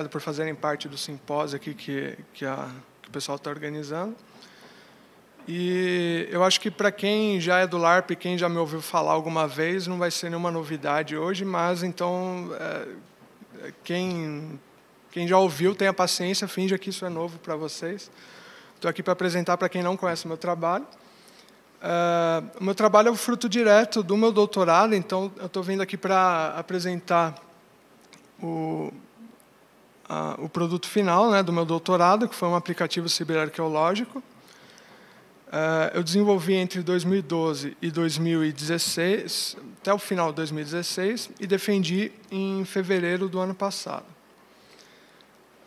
obrigado por fazerem parte do simpósio aqui que, que, a, que o pessoal está organizando. E eu acho que para quem já é do LARP, quem já me ouviu falar alguma vez, não vai ser nenhuma novidade hoje, mas então é, é quem, quem já ouviu, tenha paciência, finja que isso é novo para vocês. Estou aqui para apresentar para quem não conhece o meu trabalho. Uh, o meu trabalho é o fruto direto do meu doutorado, então eu estou vindo aqui para apresentar o, o produto final né, do meu doutorado, que foi um aplicativo ciberarqueológico. Uh, eu desenvolvi entre 2012 e 2016, até o final de 2016, e defendi em fevereiro do ano passado.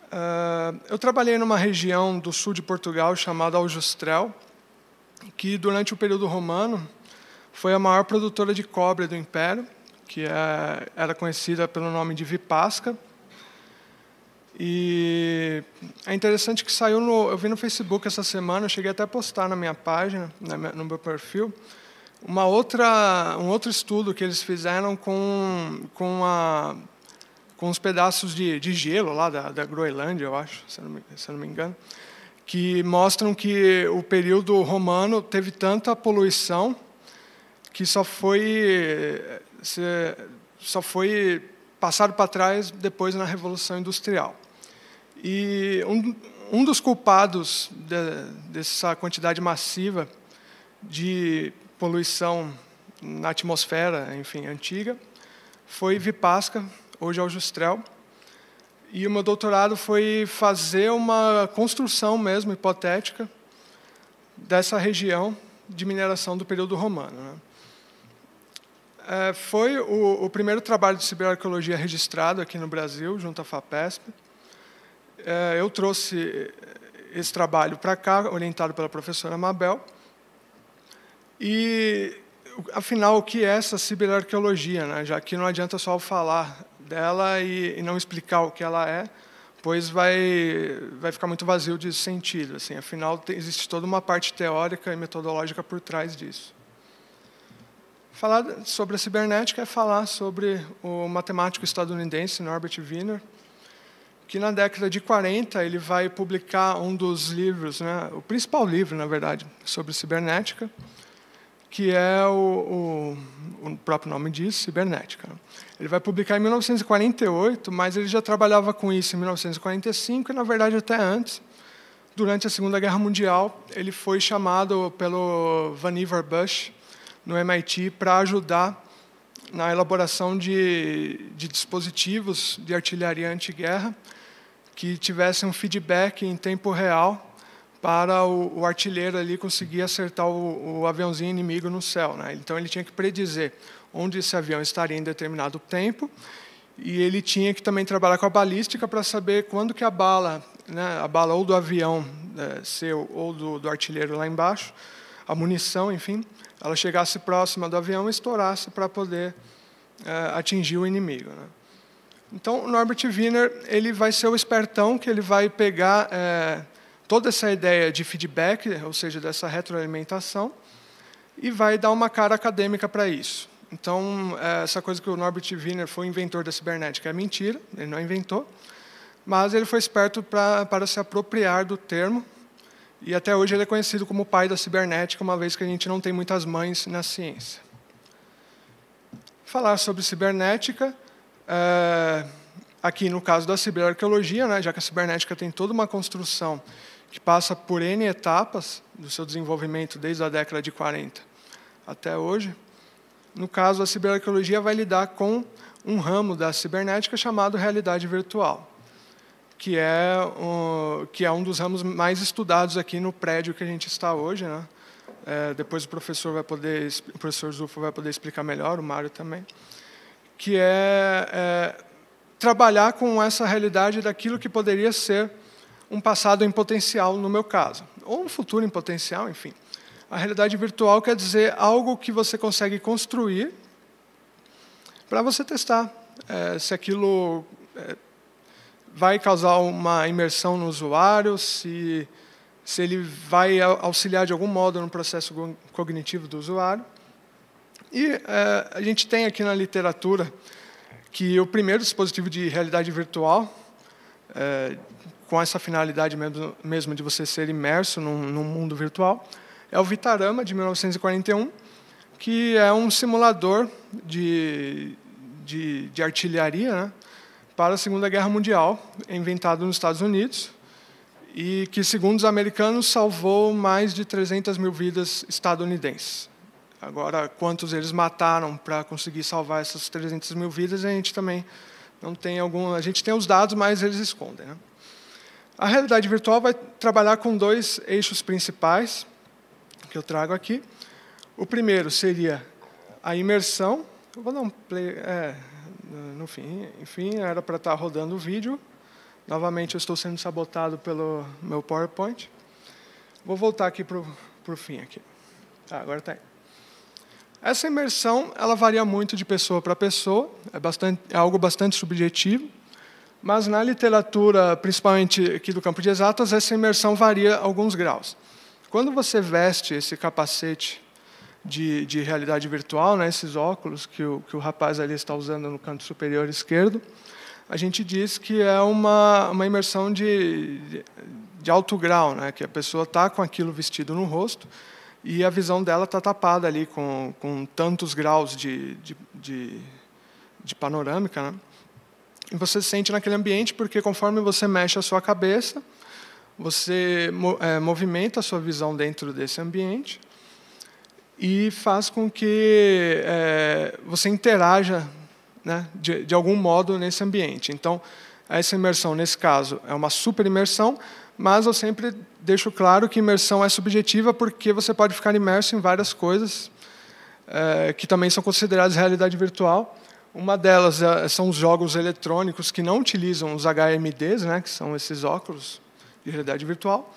Uh, eu trabalhei numa região do sul de Portugal chamada Aljustrel, que durante o período romano foi a maior produtora de cobre do império, que é, era conhecida pelo nome de Vipasca e é interessante que saiu no, eu vi no Facebook essa semana, eu cheguei até a postar na minha página, no meu perfil, uma outra, um outro estudo que eles fizeram com, com, a, com os pedaços de, de gelo lá da, da Groenlândia, eu acho, se não me, se não me engano, que mostram que o período romano teve tanta poluição que só foi, só foi passaram para trás depois na Revolução Industrial. E um, um dos culpados de, dessa quantidade massiva de poluição na atmosfera, enfim, antiga, foi Vipasca, hoje Aljustrel. É e o meu doutorado foi fazer uma construção mesmo hipotética dessa região de mineração do período romano. Né? É, foi o, o, primeiro trabalho de ciberarqueologia registrado aqui no Brasil, junto à FAPESP. É, eu trouxe esse trabalho para cá, orientado pela professora Mabel. E, afinal, o que é essa ciberarqueologia? Né? Já que não adianta só falar dela e, e, não explicar o que ela é, pois vai, vai ficar muito vazio de sentido. Assim. Afinal, tem, existe toda uma parte teórica e metodológica por trás disso. Falar sobre a cibernética é falar sobre o matemático estadunidense Norbert Wiener, que na década de 40 ele vai publicar um dos livros, né, o principal livro, na verdade, sobre cibernética, que é o, o, o, próprio nome diz, cibernética. Né. Ele vai publicar em 1948, mas ele já trabalhava com isso em 1945 e, na verdade, até antes. Durante a Segunda Guerra Mundial, ele foi chamado pelo Vannevar Bush no MIT para ajudar na elaboração de, de dispositivos de artilharia anti-guerra que tivessem um feedback em tempo real para o, o, artilheiro ali conseguir acertar o, o, aviãozinho inimigo no céu. Né? Então ele tinha que predizer onde esse avião estaria em determinado tempo e ele tinha que também trabalhar com a balística para saber quando que a bala, né, a bala ou do avião é, seu ou do, do, artilheiro lá embaixo, a munição, enfim, ela chegasse próxima do avião e estourasse para poder é, atingir o inimigo. Né? Então, Norbert Wiener ele vai ser o espertão que ele vai pegar é, toda essa ideia de feedback, ou seja, dessa retroalimentação, e vai dar uma cara acadêmica para isso. Então, é, essa coisa que o Norbert Wiener foi inventor da cibernética é mentira, ele não inventou, mas ele foi esperto pra, para se apropriar do termo e até hoje ele é conhecido como o pai da cibernética, uma vez que a gente não tem muitas mães na ciência. Falar sobre cibernética, é, aqui no caso da ciberarqueologia, né, já que a cibernética tem toda uma construção que passa por N etapas do seu desenvolvimento desde a década de 40 até hoje, no caso, a ciberarqueologia vai lidar com um ramo da cibernética chamado realidade virtual que é um, que é um dos ramos mais estudados aqui no prédio que a gente está hoje, né? É, depois o professor vai poder, o professor Zufo vai poder explicar melhor, o Mário também, que é, é trabalhar com essa realidade daquilo que poderia ser um passado em potencial, no meu caso, ou um futuro em potencial, enfim. A realidade virtual quer dizer algo que você consegue construir para você testar é, se aquilo é, vai causar uma imersão no usuário, se, se ele vai auxiliar de algum modo no processo cognitivo do usuário. E é, a gente tem aqui na literatura que o primeiro dispositivo de realidade virtual, é, com essa finalidade mesmo, mesmo, de você ser imerso num, num mundo virtual, é o Vitarama, de 1941, que é um simulador de, de, de artilharia, né? para a Segunda Guerra Mundial, inventado nos Estados Unidos, e que, segundo os americanos, salvou mais de 300 mil vidas estadunidenses. Agora, quantos eles mataram para conseguir salvar essas 300 mil vidas, a gente também não tem algum. A gente tem os dados, mas eles escondem. Né? A realidade virtual vai trabalhar com dois eixos principais que eu trago aqui. O primeiro seria a imersão. Eu vou dar um play. É, né, no fim, enfim, era para estar tá rodando o vídeo. Novamente, eu estou sendo sabotado pelo meu PowerPoint. Vou voltar aqui para o fim. Aqui. Ah, agora está aí. Essa imersão ela varia muito de pessoa para pessoa, é, bastante, é algo bastante subjetivo, mas na literatura, principalmente aqui do campo de exatas, essa imersão varia alguns graus. Quando você veste esse capacete de, de realidade virtual, né, esses óculos que o, que o rapaz ali está usando no canto superior esquerdo, a gente diz que é uma, uma imersão de, de, alto grau, né, que a pessoa está com aquilo vestido no rosto e a visão dela está tapada ali com, com tantos graus de, de, de, de panorâmica. Né? E você se sente naquele ambiente porque conforme você mexe a sua cabeça, você é, movimenta a sua visão dentro desse ambiente e faz com que é, você interaja né, de, de algum modo nesse ambiente. Então, essa imersão, nesse caso, é uma super imersão, mas eu sempre deixo claro que imersão é subjetiva porque você pode ficar imerso em várias coisas é, que também são consideradas realidade virtual. Uma delas é, são os jogos eletrônicos que não utilizam os HMDs, né, que são esses óculos de realidade virtual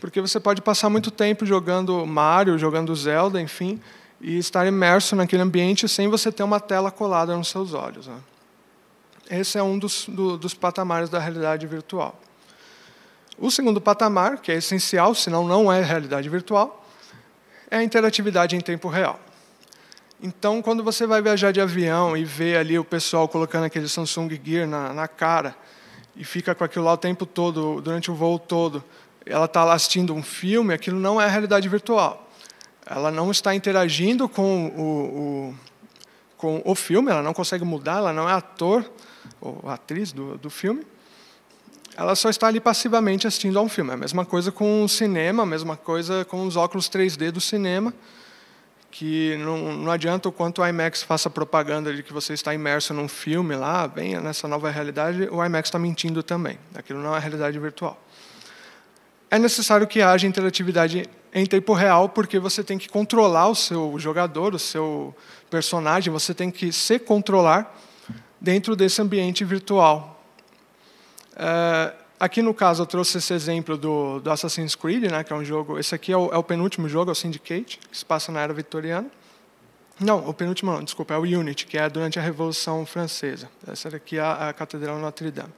porque você pode passar muito tempo jogando Mario, jogando Zelda, enfim, e estar imerso naquele ambiente sem você ter uma tela colada nos seus olhos. Né? Esse é um dos, do, dos patamares da realidade virtual. O segundo patamar, que é essencial, senão não é realidade virtual, é a interatividade em tempo real. Então, quando você vai viajar de avião e vê ali o pessoal colocando aquele Samsung Gear na, na cara e fica com aquilo lá o tempo todo, durante o voo todo, ela está lá assistindo um filme, aquilo não é a realidade virtual. Ela não está interagindo com o, o, com o filme, ela não consegue mudar, ela não é ator ou atriz do, do filme. Ela só está ali passivamente assistindo a um filme. É a mesma coisa com o cinema, a mesma coisa com os óculos 3D do cinema, que não, não adianta o quanto o IMAX faça propaganda de que você está imerso num filme lá, bem, nessa nova realidade, o IMAX está mentindo também. Aquilo não é realidade virtual é necessário que haja interatividade em tempo real, porque você tem que controlar o seu jogador, o seu personagem, você tem que se controlar dentro desse ambiente virtual. É, aqui no caso eu trouxe esse exemplo do, do, Assassin's Creed, né, que é um jogo. Esse aqui é o, é o, penúltimo jogo, é o Syndicate, que se passa na era vitoriana. Não, o penúltimo não, desculpa, é o Unity, que é durante a Revolução Francesa. Essa daqui é a, a Catedral Notre Dame.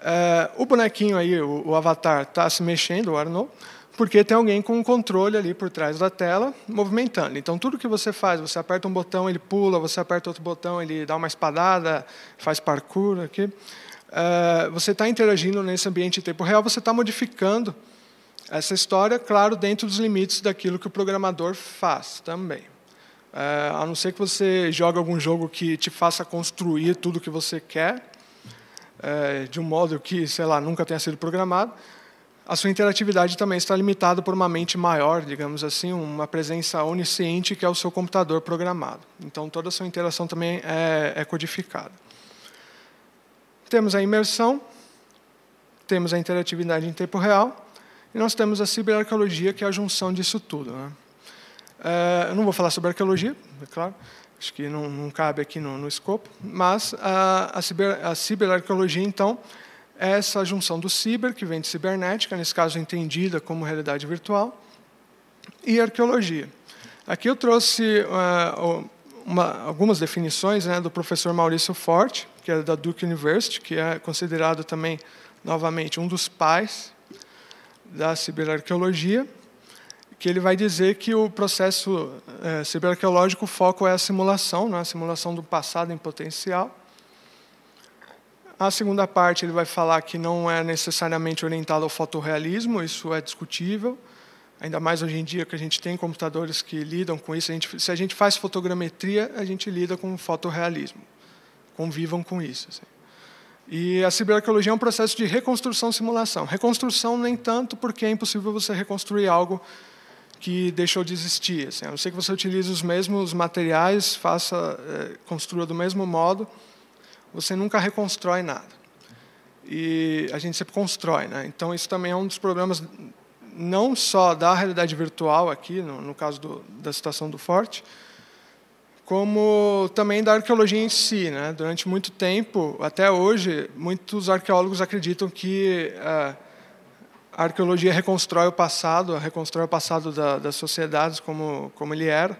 É, o bonequinho aí, o, o avatar, está se mexendo, o Arno, porque tem alguém com um controle ali por trás da tela, movimentando. Então, tudo que você faz, você aperta um botão, ele pula, você aperta outro botão, ele dá uma espadada, faz parkour aqui. É, você está interagindo nesse ambiente em tempo real, você está modificando essa história, claro, dentro dos limites daquilo que o programador faz também. É, a não ser que você jogue algum jogo que te faça construir tudo o que você quer, é, de um modo que, sei lá, nunca tenha sido programado, a sua interatividade também está limitada por uma mente maior, digamos assim, uma presença onisciente que é o seu computador programado. Então, toda a sua interação também é, é codificada. Temos a imersão, temos a interatividade em tempo real, e nós temos a ciberarqueologia, que é a junção disso tudo. Né? É, eu não vou falar sobre arqueologia, é claro, acho que não, não cabe aqui no, no escopo, mas a, a, ciber, a ciberarqueologia, então, é essa junção do ciber, que vem de cibernética, nesse caso entendida como realidade virtual, e arqueologia. Aqui eu trouxe uh, uma, algumas definições né, do professor Maurício Forte, que é da Duke University, que é considerado também, novamente, um dos pais da ciberarqueologia que ele vai dizer que o processo é, ciberarqueológico, o foco é a simulação, né, a simulação do passado em potencial. A segunda parte ele vai falar que não é necessariamente orientado ao fotorrealismo, isso é discutível, ainda mais hoje em dia que a gente tem computadores que lidam com isso. A gente, se a gente faz fotogrametria, a gente lida com fotorrealismo. Convivam com isso. Assim. E a ciberarqueologia é um processo de reconstrução-simulação. Reconstrução nem tanto, porque é impossível você reconstruir algo que deixou de existir. Assim, a não ser que você utilize os mesmos materiais, faça, é, construa do mesmo modo, você nunca reconstrói nada. E a gente sempre constrói. Né? Então, isso também é um dos problemas, não só da realidade virtual aqui, no, no caso do, da situação do Forte, como também da arqueologia em si. Né? Durante muito tempo, até hoje, muitos arqueólogos acreditam que... Eh, a arqueologia reconstrói o passado, reconstrói o passado da, das sociedades como, como ele era.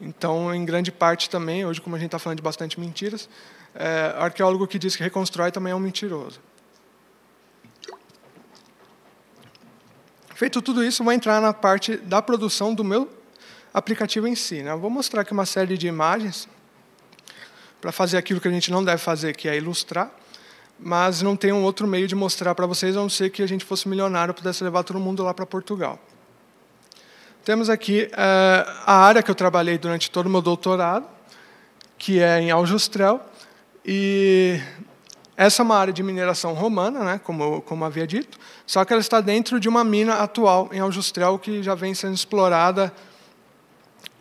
Então, em grande parte também, hoje, como a gente está falando de bastante mentiras, é, arqueólogo que diz que reconstrói também é um mentiroso. Feito tudo isso, vou entrar na parte da produção do meu aplicativo em si. Né? Vou mostrar aqui uma série de imagens para fazer aquilo que a gente não deve fazer, que é ilustrar mas não tem um outro meio de mostrar para vocês, a não ser que a gente fosse milionário e pudesse levar todo mundo lá para Portugal. Temos aqui uh, a área que eu trabalhei durante todo o meu doutorado, que é em Aljustrel, e essa é uma área de mineração romana, né, como, como havia dito, só que ela está dentro de uma mina atual em Aljustrel, que já vem sendo explorada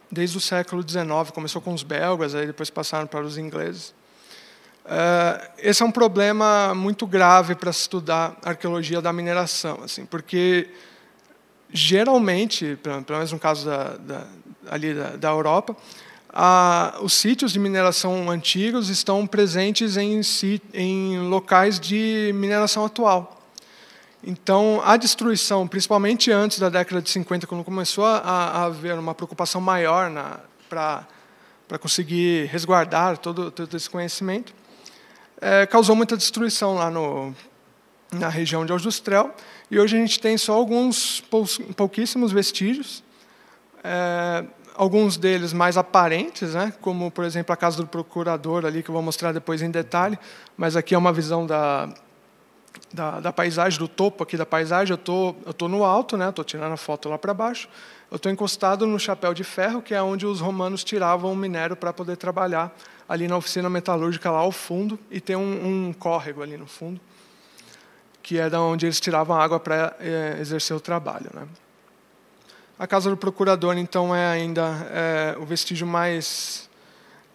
desde o século XIX, começou com os belgas, aí depois passaram para os ingleses. Eh, esse é um problema muito grave para estudar arqueologia da mineração, assim, porque geralmente, pelo menos no caso da, da ali da, da Europa, a, os sítios de mineração antigos estão presentes em, em locais de mineração atual. Então, a destruição, principalmente antes da década de 50, quando começou a, a haver uma preocupação maior para conseguir resguardar todo, todo esse conhecimento, é, causou muita destruição lá no, na região de Aljustrel. E hoje a gente tem só alguns pouquíssimos vestígios, é, alguns deles mais aparentes, né, como, por exemplo, a casa do procurador, ali que eu vou mostrar depois em detalhe, mas aqui é uma visão da, da, da paisagem, do topo aqui da paisagem. Eu tô, estou tô no alto, estou né, tô tirando a foto lá para baixo. Eu estou encostado no chapéu de ferro, que é onde os romanos tiravam o minério para poder trabalhar ali na oficina metalúrgica lá ao fundo e tem um, um córrego ali no fundo, que é da onde eles tiravam água para é, eh, exercer o trabalho, né? A casa do procurador então é ainda é, o vestígio mais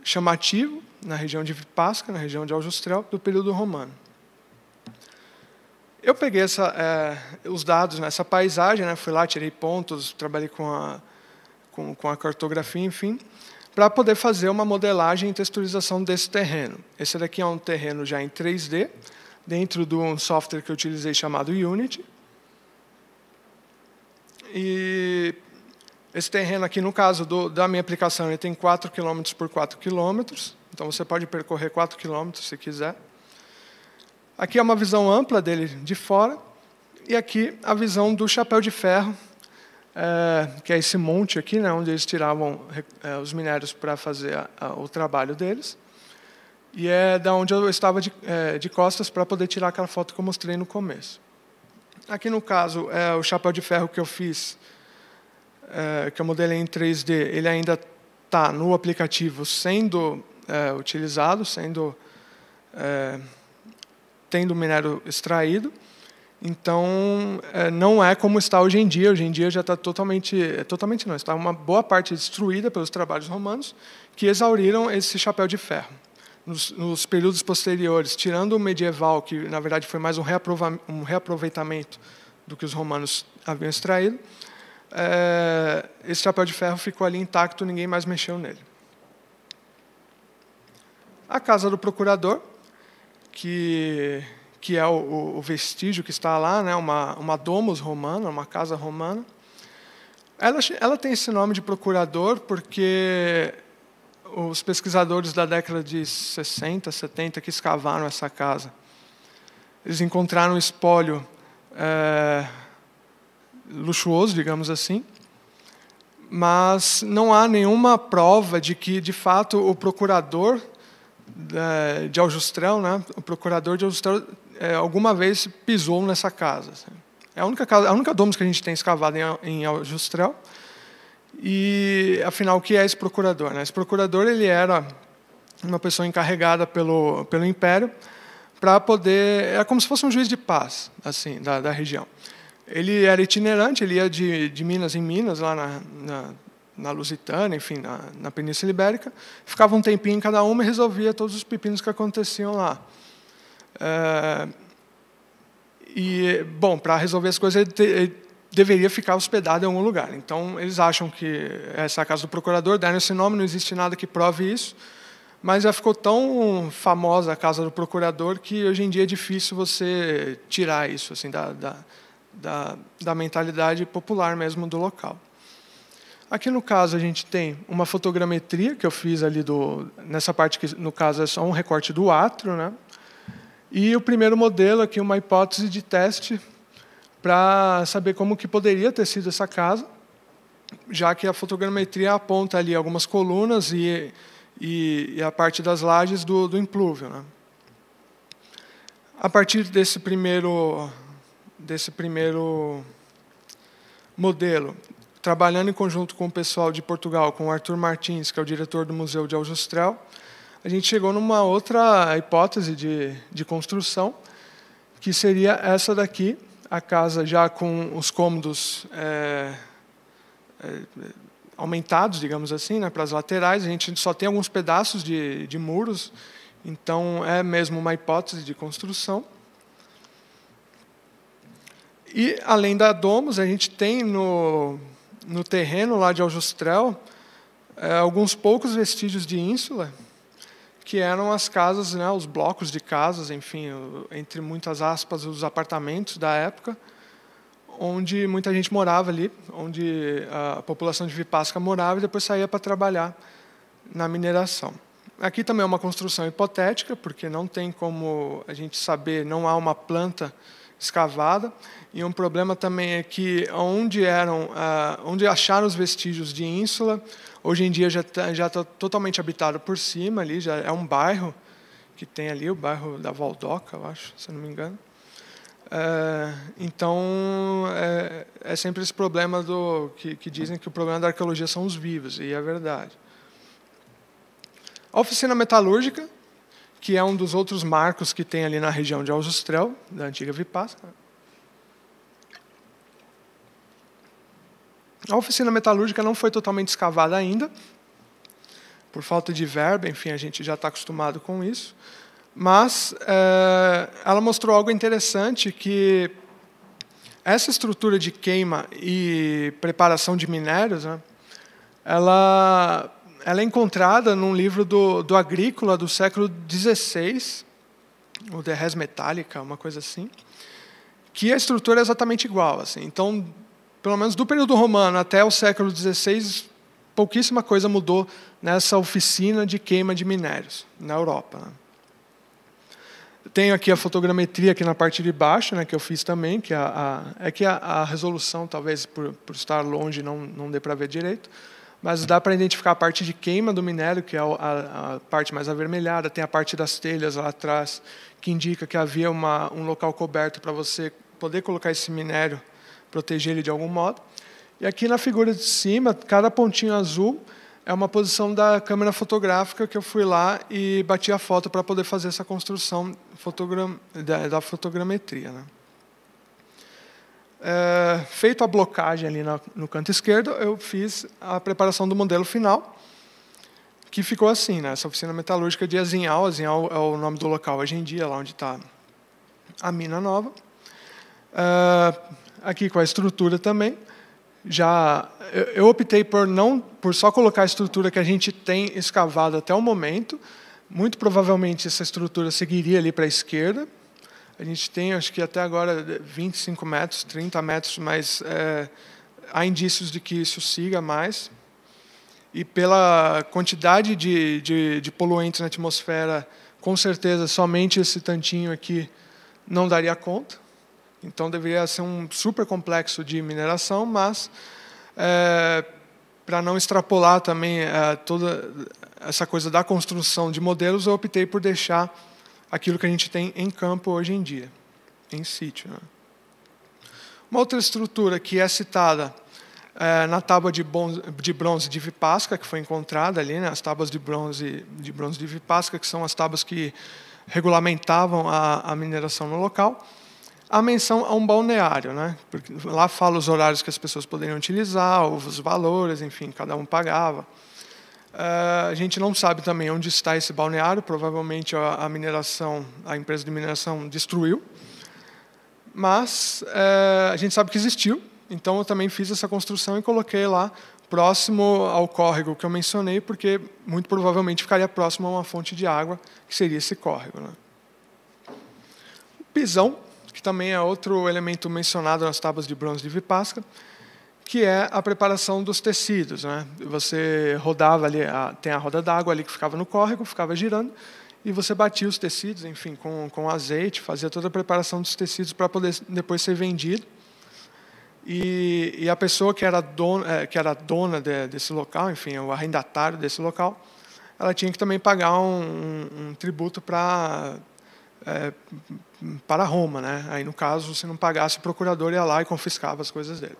chamativo na região de Pasca, na região de Aljustrel, do período romano. Eu peguei essa, é, os dados nessa né, paisagem, né, fui lá, tirei pontos, trabalhei com a, com, com a cartografia, enfim, para poder fazer uma modelagem e texturização desse terreno. Esse daqui é um terreno já em 3D, dentro de um software que eu utilizei chamado Unity. E esse terreno aqui, no caso do, da minha aplicação, ele tem 4 km por 4 km, então você pode percorrer 4 km se quiser. Aqui é uma visão ampla dele de fora, e aqui a visão do chapéu de ferro, é, que é esse monte aqui, né, onde eles tiravam é, os minérios para fazer a, a, o trabalho deles. E é da onde eu estava de, é, de costas para poder tirar aquela foto que eu mostrei no começo. Aqui, no caso, é o chapéu de ferro que eu fiz, é, que eu modelei em 3D, ele ainda está no aplicativo sendo é, utilizado, sendo é, tendo o minério extraído. Então, é, não é como está hoje em dia. Hoje em dia já está totalmente, é, totalmente não, está uma boa parte destruída pelos trabalhos romanos que exauriram esse chapéu de ferro. Nos, nos períodos posteriores, tirando o medieval, que na verdade foi mais um, um reaproveitamento do que os romanos haviam extraído, é, esse chapéu de ferro ficou ali intacto, ninguém mais mexeu nele. A casa do procurador, que, que é o, o vestígio que está lá, né, uma, uma domus romana, uma casa romana. Ela, ela tem esse nome de procurador porque os pesquisadores da década de 60, 70 que escavaram essa casa, eles encontraram um espólio é, luxuoso, digamos assim, mas não há nenhuma prova de que, de fato, o procurador é, de Aljustrel, né? o procurador de Aljustrel é, alguma vez pisou nessa casa. Assim. É a única, casa, é a única domus que a gente tem escavada em, em Aljustrel. E, afinal, o que é esse procurador? Né? Esse procurador ele era uma pessoa encarregada pelo, pelo Império para poder... Era é como se fosse um juiz de paz assim da, da região. Ele era itinerante, ele ia de, de Minas em Minas, lá na, na na Lusitânia, enfim, na, na Península Ibérica, ficava um tempinho em cada uma e resolvia todos os pepinos que aconteciam lá. É, e, bom, para resolver as coisas, ele, te, ele, deveria ficar hospedado em algum lugar. Então, eles acham que essa é a casa do procurador, deram esse nome, não existe nada que prove isso, mas já ficou tão famosa a casa do procurador que hoje em dia é difícil você tirar isso assim da, da, da, da mentalidade popular mesmo do local. Aqui no caso a gente tem uma fotogrametria que eu fiz ali do nessa parte que no caso é só um recorte do atro, né? E o primeiro modelo aqui uma hipótese de teste para saber como que poderia ter sido essa casa, já que a fotogrametria aponta ali algumas colunas e, e, e a parte das lajes do, do implúvio. Né? A partir desse primeiro, desse primeiro modelo, trabalhando em conjunto com o pessoal de Portugal, com o Arthur Martins, que é o diretor do Museu de Aljustrel, a gente chegou numa outra hipótese de, de construção, que seria essa daqui, a casa já com os cômodos é, é, aumentados, digamos assim, né, para as laterais. A gente só tem alguns pedaços de, de muros, então é mesmo uma hipótese de construção. E, além da Domus, a gente tem no, no terreno lá de Aljustrel é, alguns poucos vestígios de ínsula, que eram as casas, né, os blocos de casas, enfim, entre muitas aspas, os apartamentos da época, onde muita gente morava ali, onde a população de Vipasca morava e depois saía para trabalhar na mineração. Aqui também é uma construção hipotética, porque não tem como a gente saber, não há uma planta escavada. E um problema também é que onde eram, ah, onde acharam os vestígios de ínsula, hoje em dia já está já tá totalmente habitado por cima ali, já é um bairro que tem ali, o bairro da Valdoca, eu acho, se não me engano. Ah, então é, é, sempre esse problema do que, que dizem que o problema da arqueologia são os vivos e é verdade. A oficina metalúrgica que é um dos outros marcos que tem ali na região de Aljustrel, da antiga Vipassana. A oficina metalúrgica não foi totalmente escavada ainda, por falta de verba, enfim, a gente já está acostumado com isso. Mas é, ela mostrou algo interessante que essa estrutura de queima e preparação de minérios, né, ela ela é encontrada num livro do, do Agrícola do século XVI, o de Res Metallica, uma coisa assim, que a estrutura é exatamente igual. Assim. Então, pelo menos do período romano até o século XVI, pouquíssima coisa mudou nessa oficina de queima de minérios na Europa. Né? Tenho aqui a fotogrametria aqui na parte de baixo, né, que eu fiz também, que é a, a é que a, a resolução, talvez por, por, estar longe, não, não dê para ver direito, mas dá para identificar a parte de queima do minério, que é a, a, parte mais avermelhada, tem a parte das telhas lá atrás, que indica que havia uma, um local coberto para você poder colocar esse minério, proteger ele de algum modo. E aqui na figura de cima, cada pontinho azul é uma posição da câmera fotográfica que eu fui lá e bati a foto para poder fazer essa construção fotogram da, da fotogrametria. Né? É, feito a blocagem ali na, no canto esquerdo, eu fiz a preparação do modelo final, que ficou assim, né? Essa oficina metalúrgica de Azinhal, Azinhal é o nome do local hoje em dia, lá onde está a mina nova. É, aqui com a estrutura também. Já eu, eu optei por não, por só colocar a estrutura que a gente tem escavado até o momento. Muito provavelmente essa estrutura seguiria ali para a esquerda, a gente tem, acho que até agora, 25 metros, 30 metros, mas é, há indícios de que isso siga mais. E pela quantidade de, de, de poluentes na atmosfera, com certeza somente esse tantinho aqui não daria conta. Então deveria ser um super complexo de mineração, mas é, para não extrapolar também é, toda essa coisa da construção de modelos, eu optei por deixar aquilo que a gente tem em campo hoje em dia, em sítio. Né? Uma outra estrutura que é citada é, na tábua de, bronze de, bronze de Vipasca, que foi encontrada ali, né, as tábuas de bronze, de bronze de Vipasca, que são as tábuas que regulamentavam a, a mineração no local, a menção a um balneário. Né, porque lá fala os horários que as pessoas poderiam utilizar, os valores, enfim, cada um pagava. Ah, a gente não sabe também onde está esse balneário, provavelmente a, mineração, a empresa de mineração destruiu, mas eh, a gente sabe que existiu, então eu também fiz essa construção e coloquei lá próximo ao córrego que eu mencionei, porque muito provavelmente ficaria próximo a uma fonte de água, que seria esse córrego. Né? Pisão, que também é outro elemento mencionado nas tábuas de bronze de Vipasca, que é a preparação dos tecidos. Né? Você rodava ali, a, tem a roda d'água ali que ficava no córrego, ficava girando, e você batia os tecidos, enfim, com, com azeite, fazia toda a preparação dos tecidos para poder depois ser vendido. E, e, a pessoa que era dona, é, que era dona de, desse local, enfim, o arrendatário desse local, ela tinha que também pagar um, um, um tributo para é, para Roma, né? Aí no caso, se não pagasse, o procurador ia lá e confiscava as coisas dele.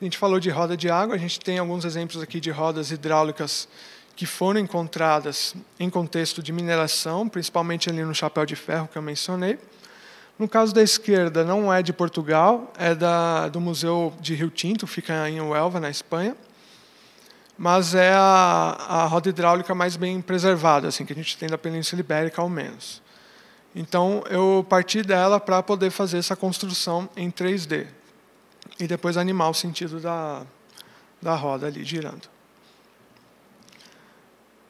A gente falou de roda de água, a gente tem alguns exemplos aqui de rodas hidráulicas que foram encontradas em contexto de mineração, principalmente ali no chapéu de ferro que eu mencionei. No caso da esquerda, não é de Portugal, é da, do Museu de Rio Tinto, fica em Huelva, na Espanha, mas é a, a roda hidráulica mais bem preservada, assim, que a gente tem da Península Ibérica, ao menos. Então, eu parti dela para poder fazer essa construção em 3D e depois animar o sentido da, da roda ali girando.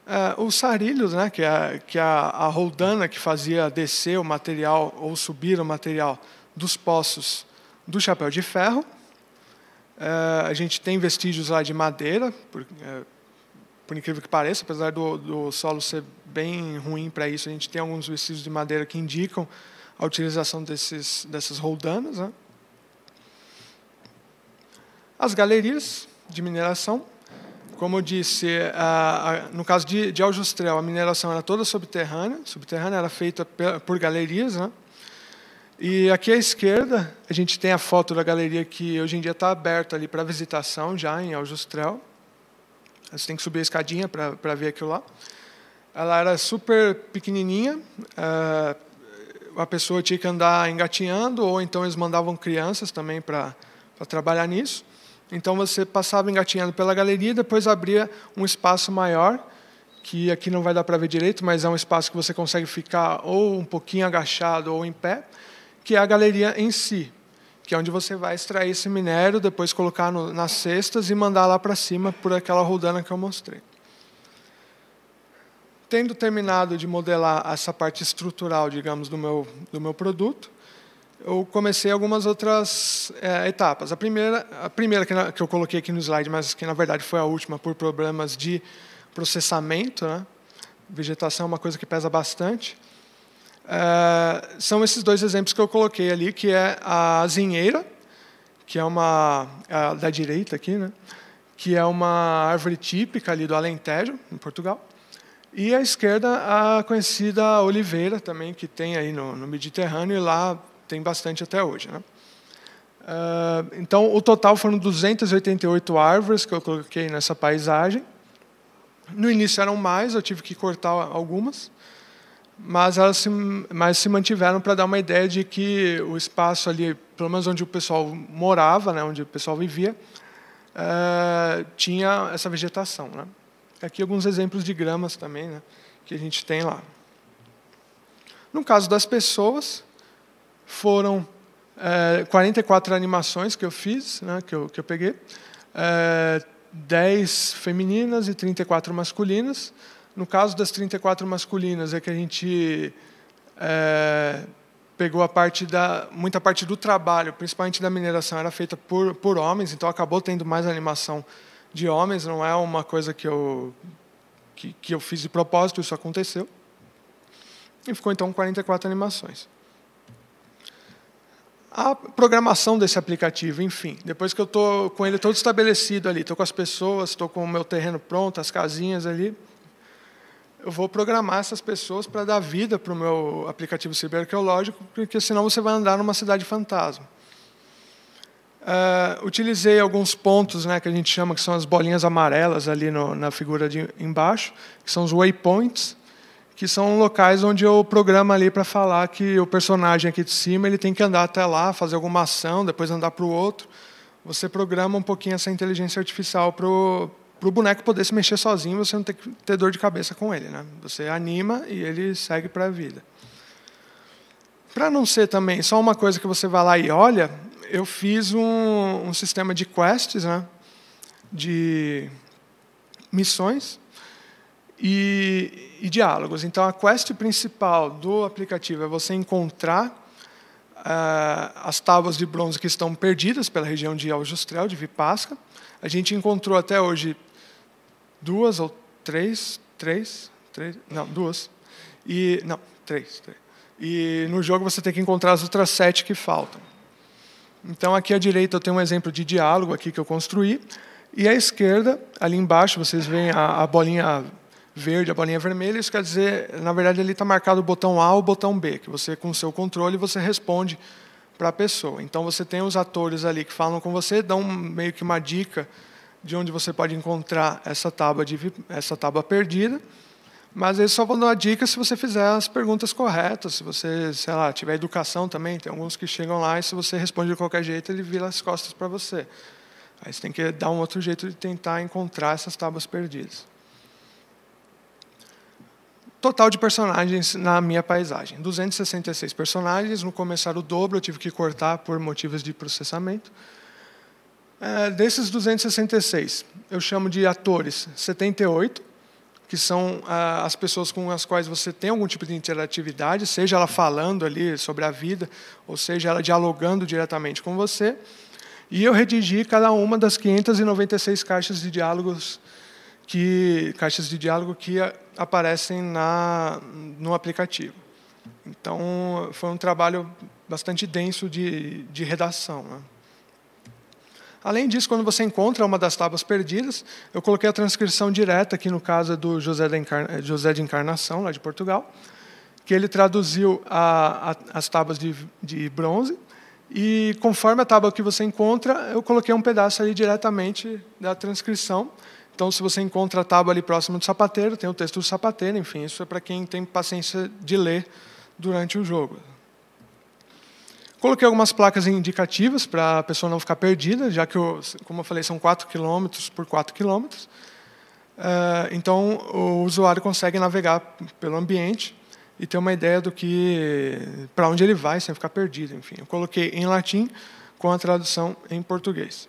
É, os sarilhos, né, que é, que é a, a roldana que fazia descer o material ou subir o material dos poços do chapéu de ferro. É, a gente tem vestígios lá de madeira, por, é, por incrível que pareça, apesar do, do solo ser bem ruim para isso, a gente tem alguns vestígios de madeira que indicam a utilização desses, dessas roldanas. Né? As galerias de mineração, como eu disse, no caso de, de Aljustrel, a mineração era toda subterrânea, subterrânea era feita por galerias, né? E aqui à esquerda, a gente tem a foto da galeria que hoje em dia está aberta ali para visitação, já em Aljustrel. Você tem que subir a escadinha para ver aquilo lá. Ela era super pequenininha, ah, a pessoa tinha que andar engatinhando, ou então eles mandavam crianças também para trabalhar nisso. Então você passava engatinhando pela galeria, depois abria um espaço maior, que aqui não vai dar para ver direito, mas é um espaço que você consegue ficar ou um pouquinho agachado ou em pé, que é a galeria em si, que é onde você vai extrair esse minério, depois colocar no, nas cestas e mandar lá para cima por aquela rodana que eu mostrei. Tendo terminado de modelar essa parte estrutural, digamos, do meu, do meu produto, eu comecei algumas outras é, etapas. A primeira, a primeira que, na, que, eu coloquei aqui no slide, mas que na verdade foi a última por problemas de processamento, né? vegetação é uma coisa que pesa bastante. É, são esses dois exemplos que eu coloquei ali, que é a zinheira, que é uma é a, da direita aqui, né? que é uma árvore típica ali do Alentejo, em Portugal. E à esquerda, a conhecida oliveira também, que tem aí no, no Mediterrâneo, e lá tem bastante até hoje. Né? Uh, então, o total foram 288 árvores que eu coloquei nessa paisagem. No início eram mais, eu tive que cortar algumas, mas elas se, mas se mantiveram para dar uma ideia de que o espaço ali, pelo menos onde o pessoal morava, né, onde o pessoal vivia, uh, tinha essa vegetação. Né? Aqui alguns exemplos de gramas também né, que a gente tem lá. No caso das pessoas, foram é, eh, 44 animações que eu fiz, né, que, eu, que eu peguei, é, eh, 10 femininas e 34 masculinas. No caso das 34 masculinas é que a gente é, pegou a parte da muita parte do trabalho, principalmente da mineração, era feita por, por homens, então acabou tendo mais animação de homens. Não é uma coisa que eu que, que eu fiz de propósito, isso aconteceu. E ficou então 44 animações a programação desse aplicativo, enfim. Depois que eu estou com ele todo estabelecido ali, estou com as pessoas, estou com o meu terreno pronto, as casinhas ali, eu vou programar essas pessoas para dar vida para o meu aplicativo ciberarqueológico, porque senão você vai andar numa cidade fantasma. Uh, utilizei alguns pontos né, que a gente chama que são as bolinhas amarelas ali no, na figura de embaixo, que são os waypoints, que são locais onde eu programo ali para falar que o personagem aqui de cima ele tem que andar até lá, fazer alguma ação, depois andar para o outro. Você programa um pouquinho essa inteligência artificial para o boneco poder se mexer sozinho, você não ter, ter dor de cabeça com ele. Né? Você anima e ele segue para a vida. Para não ser também só uma coisa que você vai lá e olha, eu fiz um, um sistema de quests, né? de missões, e, e diálogos. Então, a quest principal do aplicativo é você encontrar ah, as tábuas de bronze que estão perdidas pela região de Aljustrel, de Vipasca. A gente encontrou até hoje duas ou três, três, três, não, duas. E não, três, três. E no jogo você tem que encontrar as outras sete que faltam. Então aqui à direita eu tenho um exemplo de diálogo aqui que eu construí e à esquerda, ali embaixo, vocês veem a, a bolinha verde, a bolinha vermelha, isso quer dizer, na verdade, ali está marcado o botão A ou o botão B, que você, com o seu controle, você responde para a pessoa. Então, você tem os atores ali que falam com você, dão meio que uma dica de onde você pode encontrar essa tábua, de, essa tábua perdida, mas eles só vão dar uma dica se você fizer as perguntas corretas, se você, sei lá, tiver educação também, tem alguns que chegam lá e se você responde de qualquer jeito, ele vira as costas para você. Aí você tem que dar um outro jeito de tentar encontrar essas tábuas perdidas. Total de personagens na minha paisagem: 266 personagens. No começar o dobro, eu tive que cortar por motivos de processamento. É, desses 266, eu chamo de atores 78, que são ah, as pessoas com as quais você tem algum tipo de interatividade, seja ela falando ali sobre a vida, ou seja ela dialogando diretamente com você. E eu redigi cada uma das 596 caixas de diálogos que caixas de diálogo que aparecem na no aplicativo. Então foi um trabalho bastante denso de, de redação. Né? Além disso, quando você encontra uma das tábuas perdidas, eu coloquei a transcrição direta aqui no caso do José, Encarna, José de Encarnação, lá de Portugal, que ele traduziu a, a, as tábuas de, de bronze e conforme a tábua que você encontra, eu coloquei um pedaço ali diretamente da transcrição então, se você encontra a tábua ali próximo do sapateiro, tem o texto do sapateiro, enfim, isso é para quem tem paciência de ler durante o jogo. Coloquei algumas placas indicativas para a pessoa não ficar perdida, já que, eu, como eu falei, são 4 quilômetros por 4 quilômetros. Eh, então, o usuário consegue navegar pelo ambiente e ter uma ideia do que, para onde ele vai, sem ficar perdido. Enfim, eu coloquei em latim com a tradução em português.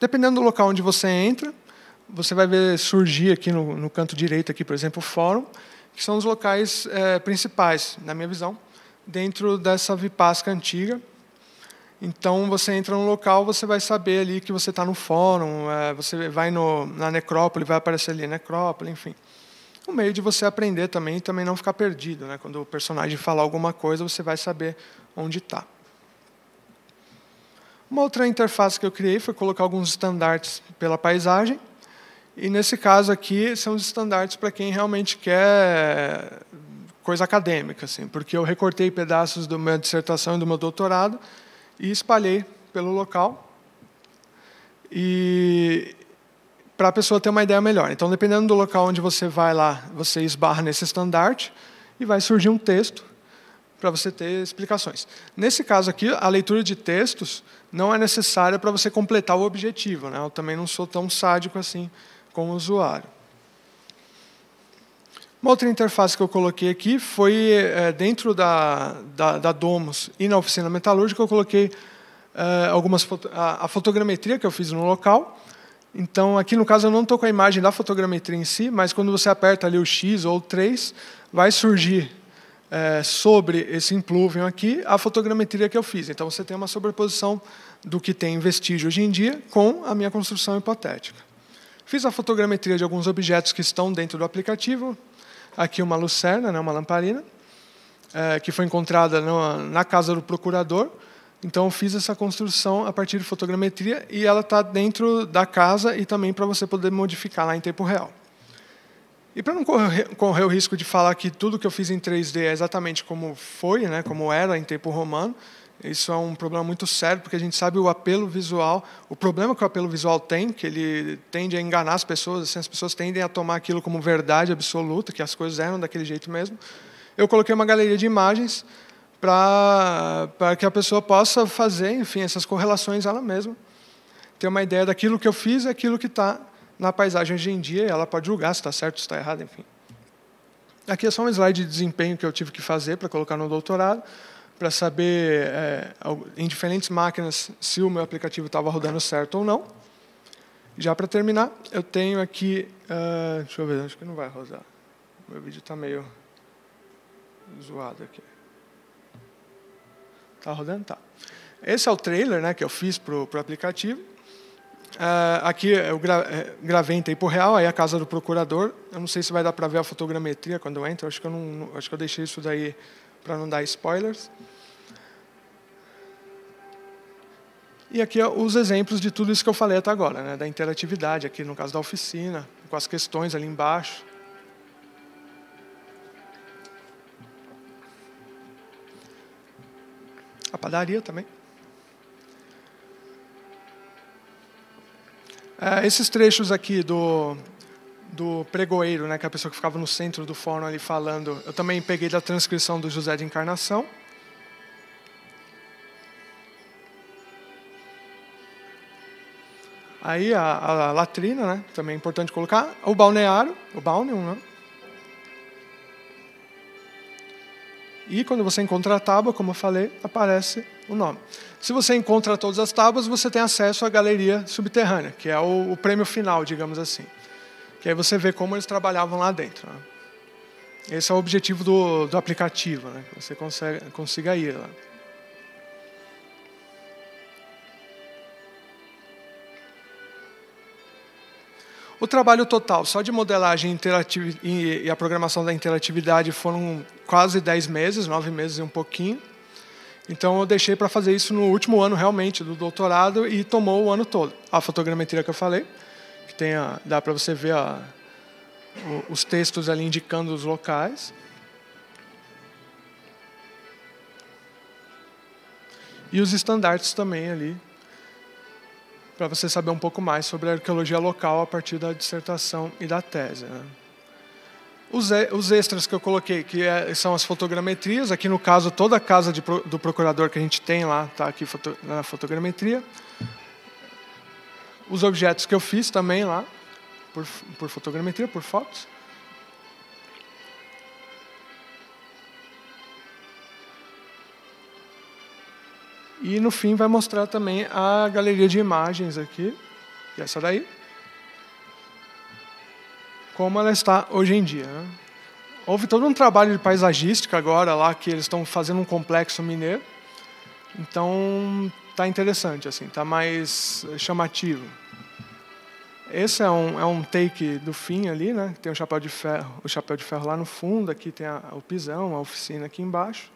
Dependendo do local onde você entra, você vai ver surgir aqui no, no canto direito, aqui, por exemplo, o fórum, que são os locais é, principais, na minha visão, dentro dessa Vipasca antiga. Então, você entra no local, você vai saber ali que você está no fórum, é, você vai no, na necrópole, vai aparecer ali a necrópole, enfim. Um meio de você aprender também e também não ficar perdido. Né? Quando o personagem falar alguma coisa, você vai saber onde está. Uma outra interface que eu criei foi colocar alguns estandartes pela paisagem. E nesse caso aqui são os estandartes para quem realmente quer coisa acadêmica, assim, porque eu recortei pedaços da minha dissertação e do meu doutorado e espalhei pelo local. E para a pessoa ter uma ideia melhor. Então, dependendo do local onde você vai lá, você esbarra nesse estandarte e vai surgir um texto para você ter explicações. Nesse caso aqui, a leitura de textos não é necessária para você completar o objetivo. Né? Eu também não sou tão sádico assim o usuário. Uma outra interface que eu coloquei aqui foi é, dentro da, da, da, Domus e na oficina metalúrgica, eu coloquei é, algumas foto, a, a, fotogrametria que eu fiz no local. Então, aqui no caso, eu não estou com a imagem da fotogrametria em si, mas quando você aperta ali o X ou o 3, vai surgir é, sobre esse impluvium aqui a fotogrametria que eu fiz. Então você tem uma sobreposição do que tem vestígio hoje em dia com a minha construção hipotética. Fiz a fotogrametria de alguns objetos que estão dentro do aplicativo. Aqui uma lucerna, né, uma lamparina, é, que foi encontrada no, na casa do procurador. Então fiz essa construção a partir de fotogrametria e ela está dentro da casa e também para você poder modificar lá em tempo real. E para não correr, correr, o risco de falar que tudo que eu fiz em 3D é exatamente como foi, né, como era em tempo romano, isso é um problema muito sério, porque a gente sabe o apelo visual, o problema que o apelo visual tem, que ele tende a enganar as pessoas, assim, as pessoas tendem a tomar aquilo como verdade absoluta, que as coisas eram daquele jeito mesmo. Eu coloquei uma galeria de imagens para que a pessoa possa fazer, enfim, essas correlações ela mesma, ter uma ideia daquilo que eu fiz e aquilo que está na paisagem hoje em dia, ela pode julgar se está certo, se está errado, enfim. Aqui é só um slide de desempenho que eu tive que fazer para colocar no doutorado, para saber é, em diferentes máquinas se o meu aplicativo estava rodando certo ou não. Já para terminar, eu tenho aqui, uh, deixa eu ver, acho que não vai rodar. Meu vídeo está meio zoado aqui. Está rodando, tá. Esse é o trailer, né, que eu fiz para pro aplicativo. Uh, aqui eu gra eh, gravei em tempo real, aí a casa do procurador. Eu não sei se vai dar para ver a fotogrametria quando eu entro. Acho que eu não, acho que eu deixei isso daí para não dar spoilers. E aqui é os exemplos de tudo isso que eu falei até agora, né? da interatividade, aqui no caso da oficina, com as questões ali embaixo. A padaria também. É, esses trechos aqui do, do pregoeiro, né, que é a pessoa que ficava no centro do fórum ali falando, eu também peguei da transcrição do José de Encarnação. Aí a, a, a latrina, né, também é importante colocar. O balneário, o balneum, né, E quando você encontra a tábua, como eu falei, aparece o nome. Se você encontra todas as tábuas, você tem acesso à galeria subterrânea, que é o, o prêmio final, digamos assim. Que aí você vê como eles trabalhavam lá dentro. Né? Esse é o objetivo do, do aplicativo, né? você consegue, consiga ir lá. O trabalho total, só de modelagem e, e a programação da interatividade, foram quase 10 meses, 9 meses e um pouquinho. Então eu deixei para fazer isso no último ano realmente do doutorado e tomou o ano todo. A fotogrametria que eu falei, que tem a, dá para você ver a, o, os textos ali indicando os locais. E os estandartes também ali para você saber um pouco mais sobre a arqueologia local a partir da dissertação e da tese. Né? Os, extras que eu coloquei, que é, são as fotogrametrias, aqui no caso, toda a casa de, do procurador que a gente tem lá está aqui na fotogrametria. Os objetos que eu fiz também lá, por, por fotogrametria, por fotos. E no fim vai mostrar também a galeria de imagens aqui, essa daí, como ela está hoje em dia. Né? Houve todo um trabalho de paisagística agora lá que eles estão fazendo um complexo mineiro, então tá interessante assim, tá mais eh, chamativo. Esse é um, é um take do fim ali, né? Tem o chapéu de ferro, o chapéu de ferro lá no fundo, aqui tem a, o pisão, a oficina aqui embaixo.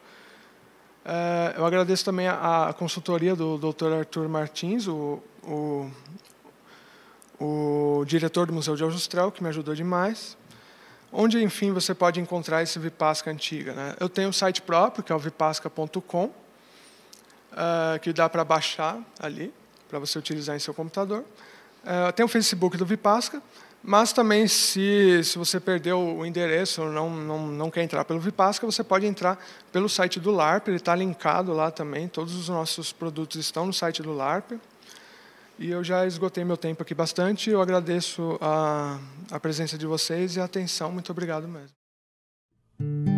É, eu agradeço também a, a, consultoria do Dr. Arthur Martins, o, o, o diretor do Museu de Aljustrel, que me ajudou demais. Onde, enfim, você pode encontrar esse Vipasca antiga. Né? Eu tenho um site próprio, que é o vipasca.com, uh, eh, que dá para baixar ali, para você utilizar em seu computador. Eh, uh, tem o Facebook do Vipasca, mas também, se, se você perdeu o endereço ou não, não, não quer entrar pelo Vipasca, você pode entrar pelo site do LARP, ele está linkado lá também. Todos os nossos produtos estão no site do LARP. E eu já esgotei meu tempo aqui bastante. Eu agradeço a, a presença de vocês e a atenção. Muito obrigado mesmo.